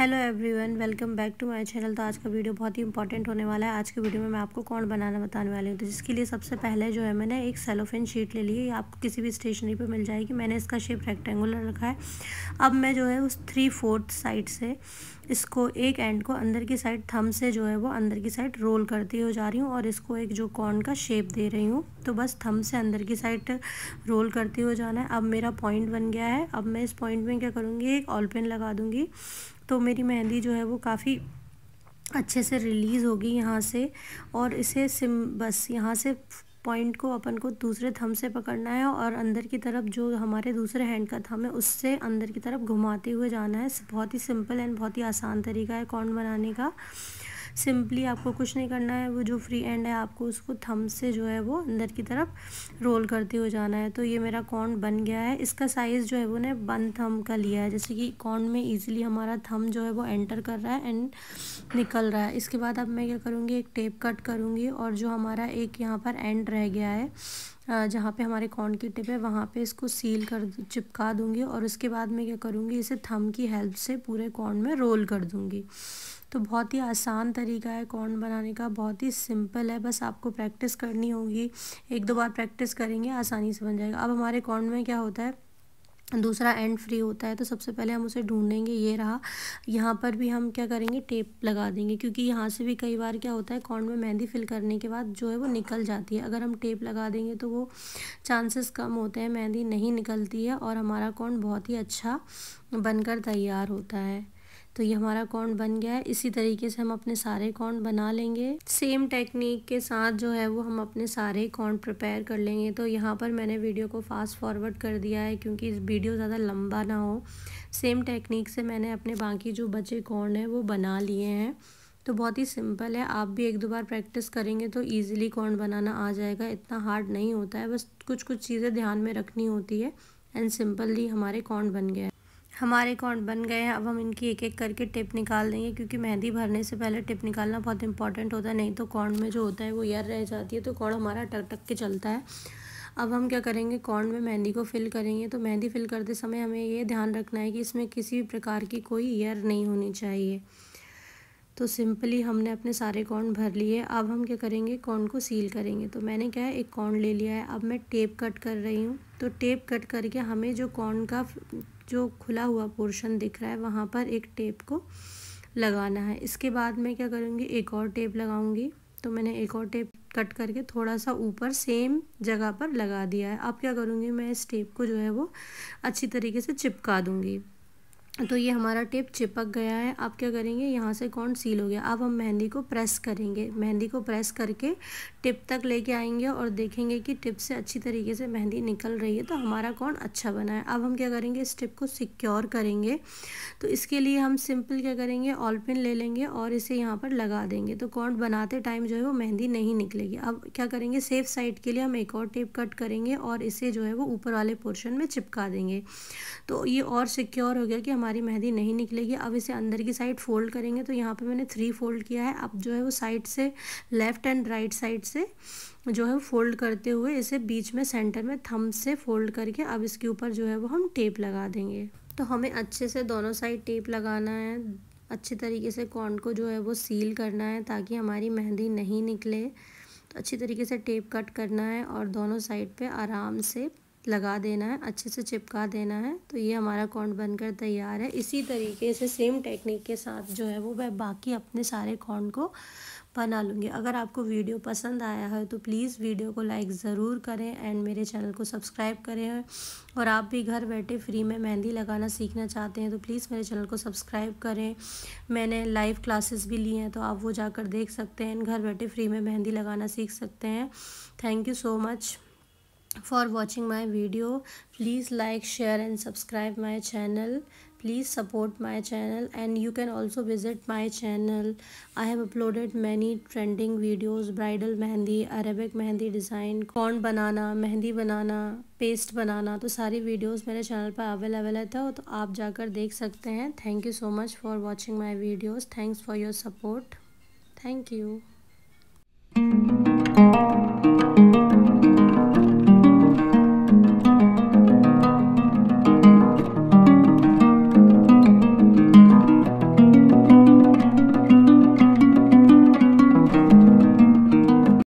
hello everyone welcome back to my channel तो आज का वीडियो बहुत ही इंपॉर्टेंट होने वाला है आज के वीडियो में मैं आपको कौन बनाना बताने वाली हूँ तो जिसके लिए सबसे पहले जो है मैंने एक सेलोफेन शीट ले ली है आपको किसी भी स्टेशनरी पे मिल जाएगी मैंने इसका शेप रेक्टेंगुलर रखा है अब मैं जो है उस थ्री फोर्थ साइड से इसको एक एंड को अंदर की साइड थम से जो है वो अंदर की साइड रोल करती हो जा रही हूँ और इसको एक जो कॉर्न का शेप दे रही हूँ तो बस थम से अंदर की साइड रोल करती हो जाना है अब मेरा पॉइंट बन गया है अब मैं इस पॉइंट में क्या करूँगी एक पेन लगा दूँगी तो मेरी मेहंदी जो है वो काफ़ी अच्छे से रिलीज़ होगी यहाँ से और इसे सिम बस यहाँ से पॉइंट को अपन को दूसरे थम से पकड़ना है और अंदर की तरफ जो हमारे दूसरे हैंड का थम है उससे अंदर की तरफ घुमाते हुए जाना है बहुत ही सिंपल एंड बहुत ही आसान तरीका है कॉर्न बनाने का सिंपली आपको कुछ नहीं करना है वो जो फ्री एंड है आपको उसको थम से जो है वो अंदर की तरफ रोल करते हुए जाना है तो ये मेरा कॉर्न बन गया है इसका साइज़ जो है वो ने बन थम का लिया है जैसे कि कॉर्न में ईजिली हमारा थम जो है वो एंटर कर रहा है एंड निकल रहा है इसके बाद अब मैं क्या करूँगी एक टेप कट करूँगी और जो हमारा एक यहाँ पर एंड रह गया है जहाँ पे हमारे कॉर्न की टिप है वहाँ पे इसको सील कर चिपका दूँगी और उसके बाद मैं क्या करूँगी इसे थम की हेल्प से पूरे कॉर्न में रोल कर दूँगी तो बहुत ही आसान तरीका है कॉर्न बनाने का बहुत ही सिंपल है बस आपको प्रैक्टिस करनी होगी एक दो बार प्रैक्टिस करेंगे आसानी से बन जाएगा अब हमारे कॉर्न में क्या होता है दूसरा एंड फ्री होता है तो सबसे पहले हम उसे ढूंढेंगे ये रहा यहाँ पर भी हम क्या करेंगे टेप लगा देंगे क्योंकि यहाँ से भी कई बार क्या होता है कॉर्न में मेहंदी फिल करने के बाद जो है वो निकल जाती है अगर हम टेप लगा देंगे तो वो चांसेस कम होते हैं मेहंदी नहीं निकलती है और हमारा कॉर्न बहुत ही अच्छा बनकर तैयार होता है तो ये हमारा कॉर्न बन गया है इसी तरीके से हम अपने सारे कॉर्न बना लेंगे सेम टेक्निक के साथ जो है वो हम अपने सारे कॉर्न प्रिपेयर कर लेंगे तो यहाँ पर मैंने वीडियो को फास्ट फॉरवर्ड कर दिया है क्योंकि वीडियो ज़्यादा लंबा ना हो सेम टेक्निक से मैंने अपने बाकी जो बचे कॉर्न हैं वो बना लिए हैं तो बहुत ही सिंपल है आप भी एक दो बार प्रैक्टिस करेंगे तो ईजिली कॉर्न बनाना आ जाएगा इतना हार्ड नहीं होता है बस कुछ कुछ चीज़ें ध्यान में रखनी होती है एंड सिंपली हमारे कॉर्न बन गया है हमारे अकाउंट बन गए हैं अब हम इनकी एक एक करके टिप निकाल देंगे क्योंकि मेहंदी भरने से पहले टिप निकालना बहुत इंपॉर्टेंट होता है नहीं तो कौन में जो होता है वो यार रह जाती है तो कौन हमारा टक टक के चलता है अब हम क्या करेंगे कॉर्न में मेहंदी को फिल करेंगे तो मेहंदी फिल करते समय हमें ये ध्यान रखना है कि इसमें किसी भी प्रकार की कोई ईयर नहीं होनी चाहिए तो सिंपली हमने अपने सारे कॉर्न भर लिए अब हम क्या करेंगे कॉर्न को सील करेंगे तो मैंने क्या है एक कॉर्न ले लिया है अब मैं टेप कट कर रही हूँ तो टेप कट करके हमें जो कॉर्न का जो खुला हुआ पोर्शन दिख रहा है वहाँ पर एक टेप को लगाना है इसके बाद मैं क्या करूँगी एक और टेप लगाऊँगी तो मैंने एक और टेप कट करके थोड़ा सा ऊपर सेम जगह पर लगा दिया है अब क्या करूँगी मैं इस टेप को जो है वो अच्छी तरीके से चिपका दूँगी तो ये हमारा टिप चिपक गया है अब क्या करेंगे यहाँ से कौन सील हो गया अब हम मेहंदी को प्रेस करेंगे मेहंदी को प्रेस करके टिप तक लेके आएंगे और देखेंगे कि टिप से अच्छी तरीके से मेहंदी निकल रही है तो हमारा कौन अच्छा बना है अब हम क्या करेंगे इस टिप को सिक्योर करेंगे तो इसके लिए हम सिंपल क्या करेंगे ऑल पिन ले लेंगे और इसे यहाँ पर लगा देंगे तो कौन बनाते टाइम जो है वो मेहंदी नहीं निकलेगी अब क्या करेंगे सेफ साइड के लिए हम एक और टिप कट करेंगे और इसे जो है वो ऊपर वाले पोर्शन में चिपका देंगे तो ये और सिक्योर हो गया कि हमारे हमारी मेहंदी नहीं निकलेगी अब इसे अंदर की साइड फोल्ड करेंगे तो यहाँ पे मैंने थ्री फोल्ड किया है अब जो है वो साइड से लेफ़्ट एंड राइट साइड से जो है फोल्ड करते हुए इसे बीच में सेंटर में थम से फोल्ड करके अब इसके ऊपर जो है वो हम टेप लगा देंगे तो हमें अच्छे से दोनों साइड टेप लगाना है अच्छे तरीके से कॉन को जो है वो सील करना है ताकि हमारी मेहंदी नहीं निकले तो अच्छी तरीके से टेप कट करना है और दोनों साइड पे आराम से लगा देना है अच्छे से चिपका देना है तो ये हमारा कॉर्न बनकर तैयार है इसी तरीके से सेम टेक्निक के साथ जो है वो मैं बाकी अपने सारे कॉर्न को बना लूँगी अगर आपको वीडियो पसंद आया है तो प्लीज़ वीडियो को लाइक ज़रूर करें एंड मेरे चैनल को सब्सक्राइब करें और आप भी घर बैठे फ्री में मेहंदी लगाना सीखना चाहते हैं तो प्लीज़ मेरे चैनल को सब्सक्राइब करें मैंने लाइव क्लासेस भी ली हैं तो आप वो जाकर देख सकते हैं घर बैठे फ्री में मेहंदी लगाना सीख सकते हैं thank you so much for watching my video please like share and subscribe my channel please support my channel and you can also visit my channel i have uploaded many trending videos bridal mehndi arabic mehndi design corn banana mehndi banana paste बनाना तो सारी videos मेरे channel पर available है तो आप जाकर देख सकते हैं thank you so much for watching my videos thanks for your support thank you